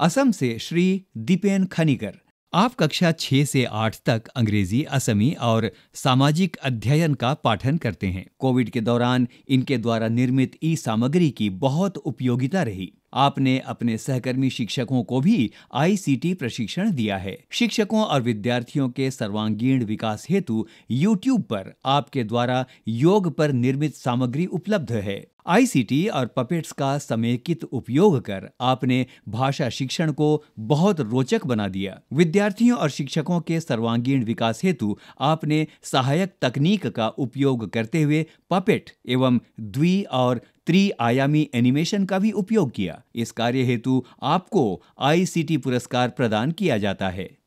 असम से श्री दीपेन खनिकर आप कक्षा 6 से आठ तक अंग्रेजी असमी और सामाजिक अध्ययन का पाठन करते हैं कोविड के दौरान इनके द्वारा निर्मित ई सामग्री की बहुत उपयोगिता रही आपने अपने सहकर्मी शिक्षकों को भी आईसीटी प्रशिक्षण दिया है शिक्षकों और विद्यार्थियों के सर्वांगीण विकास हेतु यूट्यूब पर आपके द्वारा योग पर निर्मित सामग्री उपलब्ध है आईसीटी और पपेट्स का समेकित उपयोग कर आपने भाषा शिक्षण को बहुत रोचक बना दिया विद्यार्थियों और शिक्षकों के सर्वांगीण विकास हेतु आपने सहायक तकनीक का उपयोग करते हुए पपेट एवं द्वि और आयामी एनिमेशन का भी उपयोग किया इस कार्य हेतु आपको आईसीटी पुरस्कार प्रदान किया जाता है